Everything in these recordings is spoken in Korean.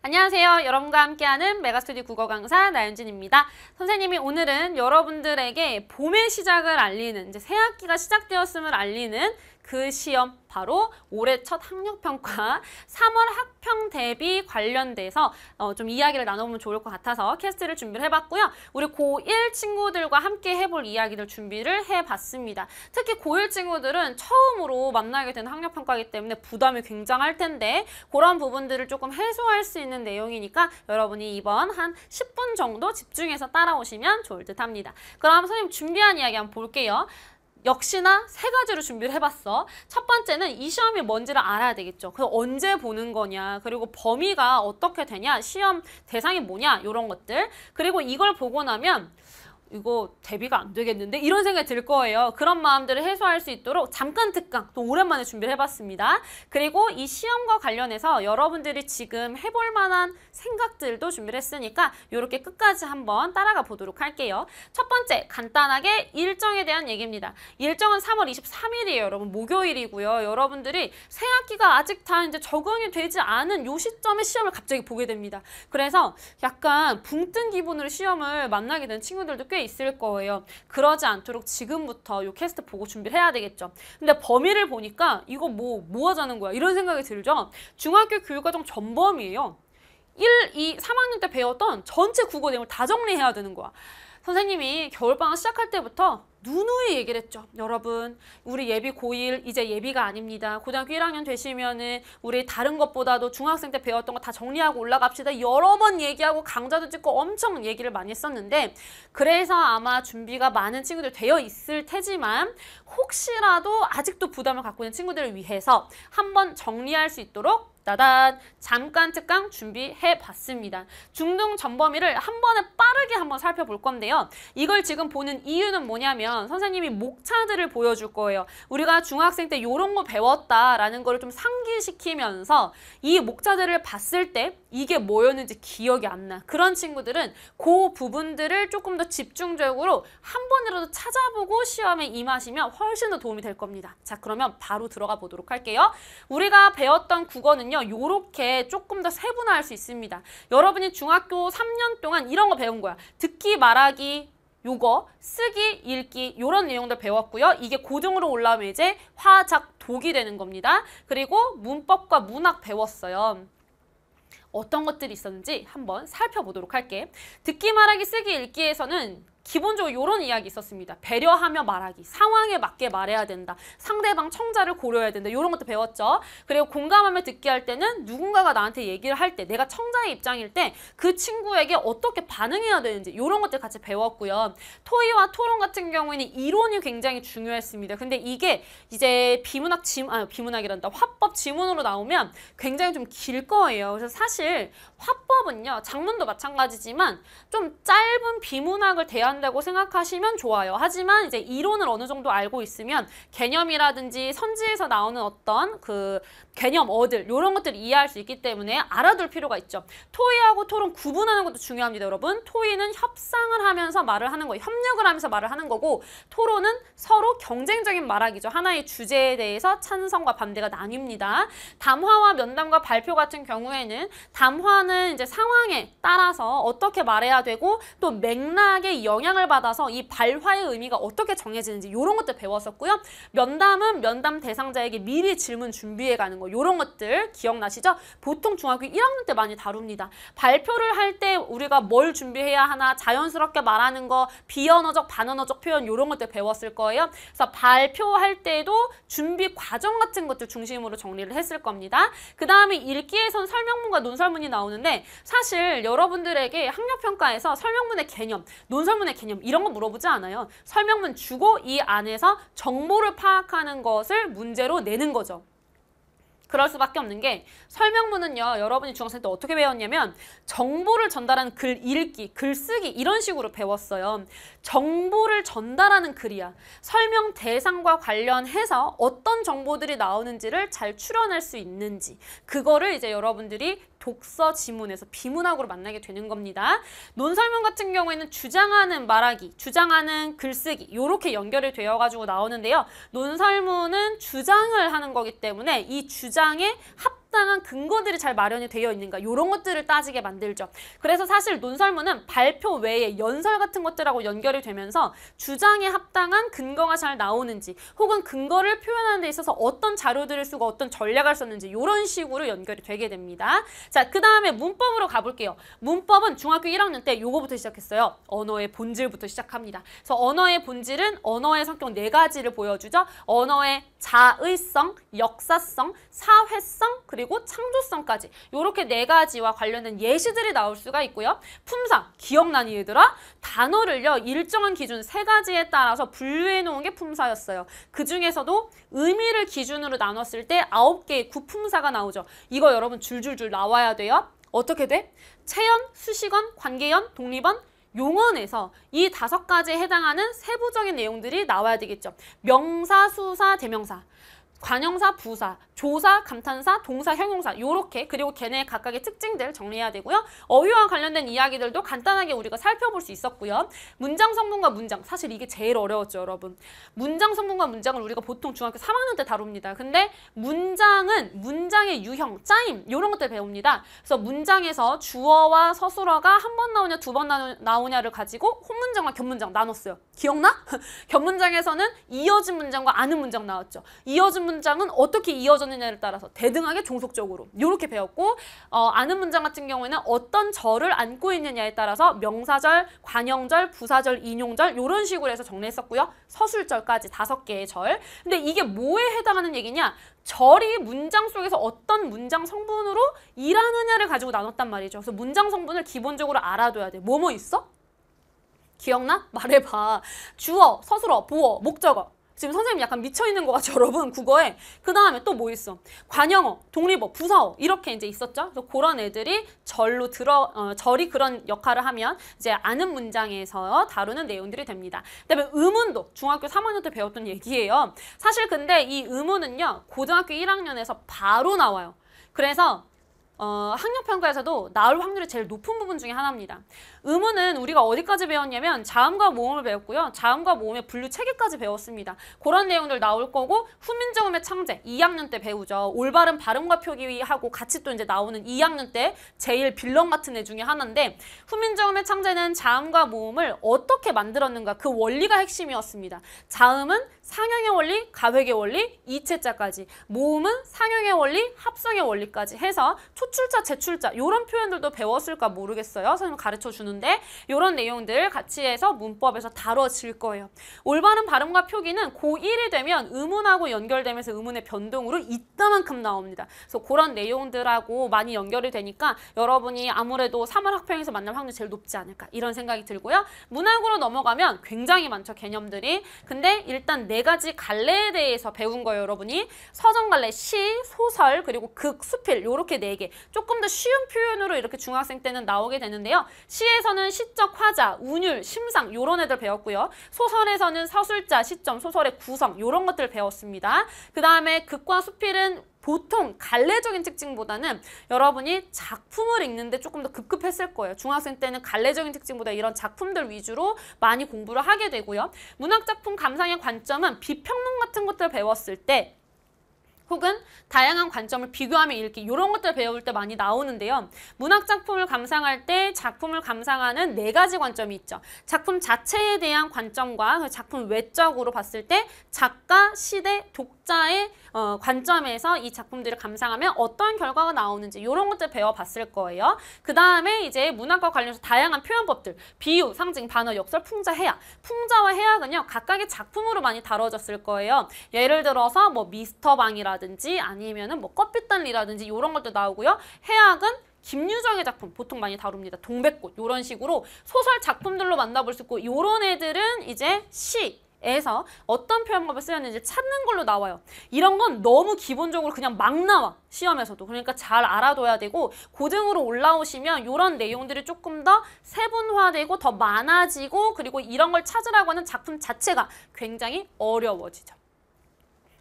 안녕하세요. 여러분과 함께하는 메가스튜디오 국어 강사 나윤진입니다. 선생님이 오늘은 여러분들에게 봄의 시작을 알리는, 이제 새학기가 시작되었음을 알리는 그 시험 바로 올해 첫 학력평가 3월 학평 대비 관련돼서 어, 좀 이야기를 나눠보면 좋을 것 같아서 캐스트를 준비를 해봤고요. 우리 고1 친구들과 함께 해볼 이야기들 준비를 해봤습니다. 특히 고1 친구들은 처음으로 만나게 된 학력평가이기 때문에 부담이 굉장할 텐데 그런 부분들을 조금 해소할 수 있는 내용이니까 여러분이 이번 한 10분 정도 집중해서 따라오시면 좋을 듯 합니다. 그럼 선생님 준비한 이야기 한번 볼게요. 역시나 세 가지로 준비를 해봤어. 첫 번째는 이 시험이 뭔지를 알아야 되겠죠. 그 언제 보는 거냐, 그리고 범위가 어떻게 되냐, 시험 대상이 뭐냐 이런 것들. 그리고 이걸 보고 나면 이거 대비가 안 되겠는데 이런 생각이 들 거예요. 그런 마음들을 해소할 수 있도록 잠깐 특강 또 오랜만에 준비를 해봤습니다. 그리고 이 시험과 관련해서 여러분들이 지금 해볼 만한 생각들도 준비를 했으니까 이렇게 끝까지 한번 따라가 보도록 할게요. 첫 번째 간단하게 일정에 대한 얘기입니다. 일정은 3월 23일이에요. 여러분 목요일이고요. 여러분들이 새학기가 아직 다 이제 적응이 되지 않은 요 시점에 시험을 갑자기 보게 됩니다. 그래서 약간 붕뜬 기분으로 시험을 만나게 된 친구들도 꽤 속에 있을 거예요. 그러지 않도록 지금부터 요 캐스트 보고 준비를 해야 되겠죠. 근데 범위를 보니까 이거 뭐, 뭐 하자는 거야? 이런 생각이 들죠. 중학교 교육과정 전범위에요 1, 2, 3학년 때 배웠던 전체 국어 내용을 다 정리해야 되는 거야. 선생님이 겨울방학 시작할 때부터 누누이 얘기를 했죠. 여러분, 우리 예비 고1 이제 예비가 아닙니다. 고등학교 1학년 되시면은 우리 다른 것보다도 중학생 때 배웠던 거 다 정리하고 올라갑시다. 여러 번 얘기하고 강좌도 찍고 엄청 얘기를 많이 했었는데 그래서 아마 준비가 많은 친구들 되어 있을 테지만 혹시라도 아직도 부담을 갖고 있는 친구들을 위해서 한번 정리할 수 있도록 짜잔 잠깐 특강 준비해봤습니다. 중등 전범위를 한 번에 빠르게 한번 살펴볼 건데요. 이걸 지금 보는 이유는 뭐냐면 선생님이 목차들을 보여줄 거예요. 우리가 중학생 때 이런 거 배웠다라는 거를 좀 상기시키면서 이 목차들을 봤을 때 이게 뭐였는지 기억이 안 나. 그런 친구들은 그 부분들을 조금 더 집중적으로 한 번이라도 찾아보고 시험에 임하시면 훨씬 더 도움이 될 겁니다. 자 그러면 바로 들어가 보도록 할게요. 우리가 배웠던 국어는요. 있으 이렇게 조금 더 세분화할 수 있습니다. 여러분이 중학교 3년 동안 이런 거 배운 거야. 듣기, 말하기, 요거, 쓰기, 읽기 이런 내용들 배웠고요. 이게 고등으로 올라오면 이제 화작, 독이 되는 겁니다. 그리고 문법과 문학 배웠어요. 어떤 것들이 있었는지 한번 살펴보도록 할게. 듣기, 말하기, 쓰기, 읽기에서는 기본적으로 요런 이야기 있었습니다. 배려하며 말하기, 상황에 맞게 말해야 된다. 상대방 청자를 고려해야 된다. 요런 것도 배웠죠. 그리고 공감하며 듣기 할 때는 누군가가 나한테 얘기를 할 때 내가 청자의 입장일 때 그 친구에게 어떻게 반응해야 되는지 요런 것들 같이 배웠고요. 토의와 토론 같은 경우에는 이론이 굉장히 중요했습니다. 근데 이게 이제 비문학 지문, 아 비문학이란다. 화법 지문으로 나오면 굉장히 좀 길 거예요. 그래서 사실 화법은요. 장문도 마찬가지지만 좀 짧은 비문학을 대하는 한다고 생각하시면 좋아요. 하지만 이제 이론을 어느 정도 알고 있으면 개념이라든지 선지에서 나오는 어떤 그 개념, 어들 이런 것들을 이해할 수 있기 때문에 알아둘 필요가 있죠. 토의하고 토론 구분하는 것도 중요합니다, 여러분. 토의는 협상을 하면서 말을 하는 거예요. 협력을 하면서 말을 하는 거고 토론은 서로 경쟁적인 말하기죠. 하나의 주제에 대해서 찬성과 반대가 나뉩니다. 담화와 면담과 발표 같은 경우에는 담화는 이제 상황에 따라서 어떻게 말해야 되고 또 맥락에 영향 영향을 받아서 이 발화의 의미가 어떻게 정해지는지 이런 것들 배웠었고요. 면담은 면담 대상자에게 미리 질문 준비해 가는 거 이런 것들 기억나시죠? 보통 중학교 1학년 때 많이 다룹니다. 발표를 할 때 우리가 뭘 준비해야 하나 자연스럽게 말하는 거 비언어적 반언어적 표현 이런 것들 배웠을 거예요. 그래서 발표할 때도 준비 과정 같은 것들 중심으로 정리를 했을 겁니다. 그 다음에 읽기에선 설명문과 논설문이 나오는데 사실 여러분들에게 학력평가에서 설명문의 개념, 논설문의 개념 이런 거 물어보지 않아요. 설명문 주고 이 안에서 정보를 파악하는 것을 문제로 내는 거죠. 그럴 수밖에 없는 게 설명문은요. 여러분이 중학생 때 어떻게 배웠냐면 정보를 전달하는 글 읽기, 글쓰기 이런 식으로 배웠어요. 정보를 전달하는 글이야. 설명 대상과 관련해서 어떤 정보들이 나오는지를 잘출려할수 있는지 그거를 이제 여러분들이 독서 지문에서 비문학으로 만나게 되는 겁니다. 논설문 같은 경우에는 주장하는 말하기, 주장하는 글쓰기 이렇게 연결이 되어가지고 나오는데요. 논설문은 주장을 하는 거기 때문에 이 주장에 합 타당한 근거들이 잘 마련이 되어 있는가 이런 것들을 따지게 만들죠. 그래서 사실 논설문은 발표 외에 연설 같은 것들하고 연결이 되면서 주장에 합당한 근거가 잘 나오는지 혹은 근거를 표현하는 데 있어서 어떤 자료들을 쓰고 어떤 전략을 썼는지 이런 식으로 연결이 되게 됩니다. 자, 그 다음에 문법으로 가볼게요. 문법은 중학교 1학년 때 요거부터 시작했어요. 언어의 본질부터 시작합니다. 그래서 언어의 본질은 언어의 성격 네 가지를 보여주죠. 언어의 자의성, 역사성, 사회성, 그리고 그리고 창조성까지 이렇게 네 가지와 관련된 예시들이 나올 수가 있고요. 품상, 기억나니 얘들아? 단어를요. 일정한 기준 세 가지에 따라서 분류해 놓은 게 품사였어요. 그중에서도 의미를 기준으로 나눴을 때 아홉 개의 구품사가 나오죠. 이거 여러분 줄줄줄 나와야 돼요. 어떻게 돼? 체연, 수식원, 관계연, 독립원, 용언에서 이 다섯 가지에 해당하는 세부적인 내용들이 나와야 되겠죠. 명사, 수사, 대명사. 관형사, 부사, 조사, 감탄사, 동사, 형용사 요렇게 그리고 걔네 각각의 특징들 정리해야 되고요. 어휘와 관련된 이야기들도 간단하게 우리가 살펴볼 수 있었고요. 문장 성분과 문장 사실 이게 제일 어려웠죠 여러분. 문장 성분과 문장을 우리가 보통 중학교 3학년 때 다룹니다. 근데 문장은 문장의 유형, 짜임 요런 것들 배웁니다. 그래서 문장에서 주어와 서술어가 한 번 나오냐 두 번 나오냐를 가지고 혼문장과 견문장 나눴어요. 기억나? 견문장에서는 이어진 문장과 아는 문장 나왔죠. 이어진 문장은 어떻게 이어졌느냐에 따라서 대등하게 종속적으로 이렇게 배웠고 어, 아는 문장 같은 경우에는 어떤 절을 안고 있느냐에 따라서 명사절, 관형절, 부사절, 인용절 이런 식으로 해서 정리했었고요. 서술절까지 다섯 개의 절. 근데 이게 뭐에 해당하는 얘기냐? 절이 문장 속에서 어떤 문장 성분으로 일하느냐를 가지고 나눴단 말이죠. 그래서 문장 성분을 기본적으로 알아둬야 돼. 뭐뭐 있어? 기억나? 말해봐. 주어, 서술어, 보어, 목적어. 지금 선생님 약간 미쳐있는 것 같죠, 여러분? 국어에. 그 다음에 또 뭐 있어? 관영어, 독립어, 부사어 이렇게 이제 있었죠. 그래서 그런 애들이 절로 들어, 어, 절이 그런 역할을 하면 이제 아는 문장에서 다루는 내용들이 됩니다. 그다음에 의문도 중학교 3학년 때 배웠던 얘기예요. 사실 근데 이 의문은요 고등학교 1학년에서 바로 나와요. 그래서 어, 학력평가에서도 나올 확률이 제일 높은 부분 중에 하나입니다. 의문은 우리가 어디까지 배웠냐면 자음과 모음을 배웠고요. 자음과 모음의 분류 체계까지 배웠습니다. 그런 내용들 나올 거고 후민정음의 창제 2학년 때 배우죠. 올바른 발음과 표기하고 같이 또 이제 나오는 2학년 때 제일 빌런 같은 애 중에 하나인데 후민정음의 창제는 자음과 모음을 어떻게 만들었는가 그 원리가 핵심이었습니다. 자음은 상형의 원리, 가획의 원리, 이체자까지 모음은 상형의 원리, 합성의 원리까지 해서 초출자, 제출자 이런 표현들도 배웠을까 모르겠어요. 선생님 가르쳐 주는데 이런 내용들 같이 해서 문법에서 다뤄질 거예요. 올바른 발음과 표기는 고1이 되면 의문하고 연결되면서 의문의 변동으로 이따만큼 나옵니다. 그래서 그런 내용들하고 많이 연결이 되니까 여러분이 아무래도 3월 학평에서 만날 확률이 제일 높지 않을까 이런 생각이 들고요. 문학으로 넘어가면 굉장히 많죠, 개념들이. 근데 일단 내 네네 가지 갈래에 대해서 배운 거예요, 여러분이. 서정갈래, 시, 소설, 그리고 극, 수필 요렇게 네 개. 조금 더 쉬운 표현으로 이렇게 중학생 때는 나오게 되는데요. 시에서는 시적 화자, 운율, 심상 요런 애들 배웠고요. 소설에서는 서술자, 시점, 소설의 구성 요런 것들 배웠습니다. 그 다음에 극과 수필은 보통 갈래적인 특징보다는 여러분이 작품을 읽는데 조금 더 급급했을 거예요. 중학생 때는 갈래적인 특징보다 이런 작품들 위주로 많이 공부를 하게 되고요. 문학작품 감상의 관점은 비평론 같은 것들을 배웠을 때 혹은 다양한 관점을 비교하며 읽기 이런 것들 배울 때 많이 나오는데요. 문학 작품을 감상할 때 작품을 감상하는 네 가지 관점이 있죠. 작품 자체에 대한 관점과 그 작품 외적으로 봤을 때 작가, 시대, 독자의 어, 관점에서 이 작품들을 감상하면 어떤 결과가 나오는지 이런 것들 배워봤을 거예요. 그 다음에 이제 문학과 관련해서 다양한 표현법들 비유, 상징, 반어, 역설, 풍자, 해악 풍자와 해악은요. 각각의 작품으로 많이 다뤄졌을 거예요. 예를 들어서 뭐 미스터방이라 작품이라든지 아니면은 뭐 껍빛단리라든지 이런 것도 나오고요. 해악은 김유정의 작품 보통 많이 다룹니다. 동백꽃 이런 식으로 소설 작품들로 만나볼 수 있고 이런 애들은 이제 시 에서 어떤 표현법을 쓰였는지 찾는 걸로 나와요. 이런 건 너무 기본적으로 그냥 막 나와. 시험에서도. 그러니까 잘 알아둬야 되고 고등으로 올라오시면 이런 내용들이 조금 더 세분화되고 더 많아지고 그리고 이런 걸 찾으라고 하는 작품 자체가 굉장히 어려워지죠.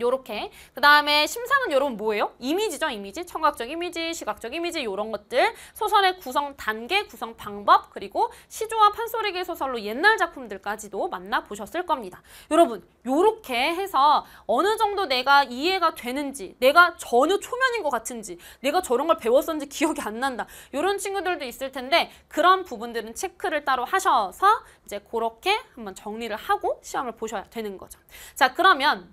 요렇게 그 다음에 심상은 여러분 뭐예요? 이미지죠 이미지 청각적 이미지 시각적 이미지 요런 것들 소설의 구성 단계 구성 방법 그리고 시조와 판소리계 소설로 옛날 작품들까지도 만나보셨을 겁니다 여러분 요렇게 해서 어느 정도 내가 이해가 되는지 내가 전혀 초면인 것 같은지 내가 저런 걸 배웠었는지 기억이 안 난다 요런 친구들도 있을 텐데 그런 부분들은 체크를 따로 하셔서 이제 그렇게 한번 정리를 하고 시험을 보셔야 되는 거죠 자 그러면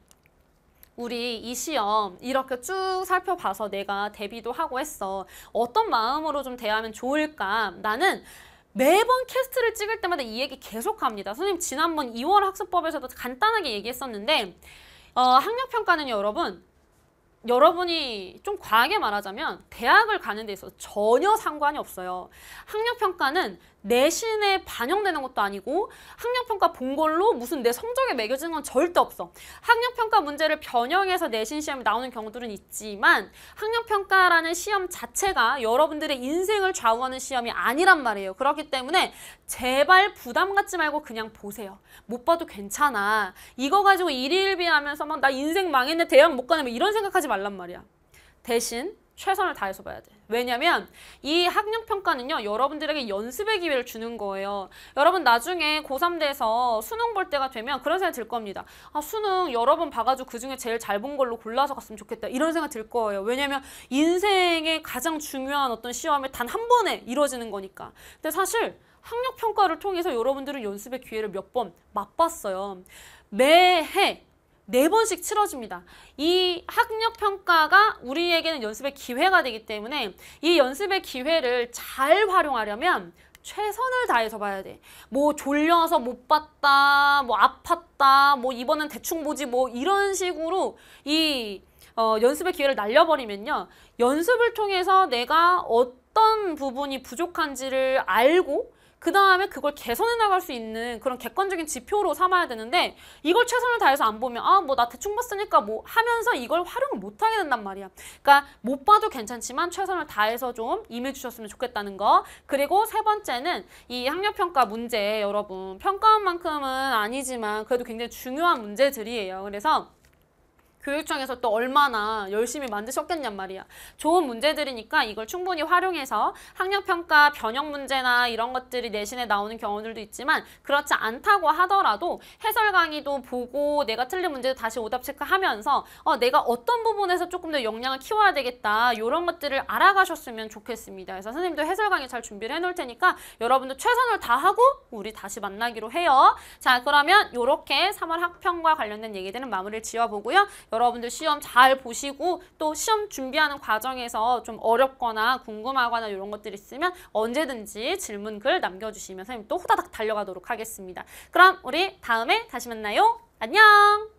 우리 이 시험 이렇게 쭉 살펴봐서 내가 대비도 하고 했어. 어떤 마음으로 좀 대하면 좋을까? 나는 매번 캐스트를 찍을 때마다 이 얘기 계속합니다. 선생님 지난번 2월 학습법에서도 간단하게 얘기했었는데 어, 학력평가는 여러분 여러분이 좀 과하게 말하자면 대학을 가는 데 있어서 전혀 상관이 없어요. 학력평가는 내신에 반영되는 것도 아니고 학력평가 본 걸로 무슨 내 성적에 매겨지는 건 절대 없어. 학력평가 문제를 변형해서 내신 시험에 나오는 경우들은 있지만 학력평가라는 시험 자체가 여러분들의 인생을 좌우하는 시험이 아니란 말이에요. 그렇기 때문에 제발 부담 갖지 말고 그냥 보세요. 못 봐도 괜찮아. 이거 가지고 일일비하면서 막 나 인생 망했네 대학 못 가네 뭐 이런 생각하지 마. 말란 말이야. 대신 최선을 다해서 봐야 돼. 왜냐면 이 학력 평가는요. 여러분들에게 연습의 기회를 주는 거예요. 여러분 나중에 고3 돼서 수능 볼 때가 되면 그런 생각이 들 겁니다. 아 수능 여러 분 봐가지고 그중에 제일 잘 본 걸로 골라서 갔으면 좋겠다. 이런 생각 이들 거예요. 왜냐면 인생의 가장 중요한 어떤 시험에 단 한 번에 이루어지는 거니까. 근데 사실 학력 평가를 통해서 여러분들은 연습의 기회를 몇 번 맛봤어요. 매해 네 번씩 치러집니다. 이 학력 평가가 우리에게는 연습의 기회가 되기 때문에 이 연습의 기회를 잘 활용하려면 최선을 다해서 봐야 돼. 뭐 졸려서 못 봤다, 뭐 아팠다, 뭐 이번엔 대충 보지 뭐 이런 식으로 이 어, 연습의 기회를 날려버리면요. 연습을 통해서 내가 어떤 부분이 부족한지를 알고 그 다음에 그걸 개선해 나갈 수 있는 그런 객관적인 지표로 삼아야 되는데 이걸 최선을 다해서 안 보면 아 뭐 나 대충 봤으니까 뭐 하면서 이걸 활용을 못하게 된단 말이야. 그러니까 못 봐도 괜찮지만 최선을 다해서 좀 임해주셨으면 좋겠다는 거. 그리고 세 번째는 이 학력평가 문제 여러분 평가원만큼은 아니지만 그래도 굉장히 중요한 문제들이에요. 그래서 교육청에서 또 얼마나 열심히 만드셨겠냔 말이야. 좋은 문제들이니까 이걸 충분히 활용해서 학력평가 변형 문제나 이런 것들이 내신에 나오는 경우들도 있지만 그렇지 않다고 하더라도 해설 강의도 보고 내가 틀린 문제도 다시 오답 체크하면서 어, 내가 어떤 부분에서 조금 더 역량을 키워야 되겠다 이런 것들을 알아가셨으면 좋겠습니다. 그래서 선생님도 해설 강의 잘 준비를 해놓을 테니까 여러분도 최선을 다하고 우리 다시 만나기로 해요. 자 그러면 이렇게 3월 학평과 관련된 얘기들은 마무리를 지어보고요. 여러분들 시험 잘 보시고 또 시험 준비하는 과정에서 좀 어렵거나 궁금하거나 이런 것들 있으면 언제든지 질문글 남겨주시면 선생님 또 후다닥 달려가도록 하겠습니다. 그럼 우리 다음에 다시 만나요. 안녕!